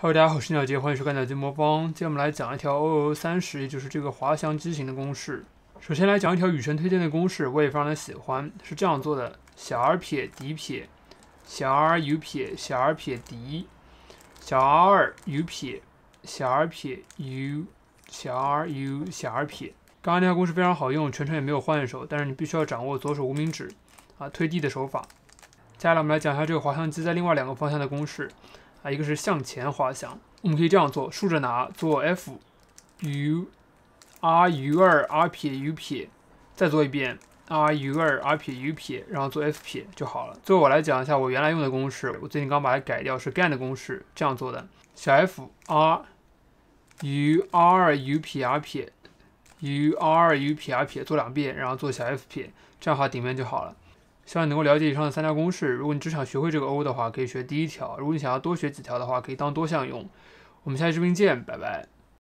Hello，大家好，我是小杰，欢迎收看小杰魔方。今天我们来讲一条欧欧三十，也就是这个滑翔机型的公式。首先来讲一条雨神推荐的公式，我也非常的喜欢，是这样做的：小 r 撇 d 撇，小 r u 撇，小 r 撇 d，小 r 二 u 撇，小 r 撇 u，小 r u 小 r 撇。刚刚那条公式非常好用，全程也没有换手，但是你必须要掌握左手无名指啊推地的手法。接下来我们来讲一下这个滑翔机在另外两个方向的公式。一个是向前滑翔，我们可以这样做：竖着拿，做 FuRu 二 R 撇 u 撇，再做一遍 Ru 二 R 撇 u 撇，然后做 F 撇就好了。最后我来讲一下我原来用的公式，我最近刚把它改掉，是 Gan 的公式，这样做的小 fRuR 二 u 撇 R 撇 uR 二 u 撇 R 撇做两遍，然后做小 f 撇，这的话顶面就好了。希望能够了解以上的三条公式。如果你只想学会这个 O 的话，可以学第一条；如果你想要多学几条的话，可以当多项用。我们下期视频见，拜拜。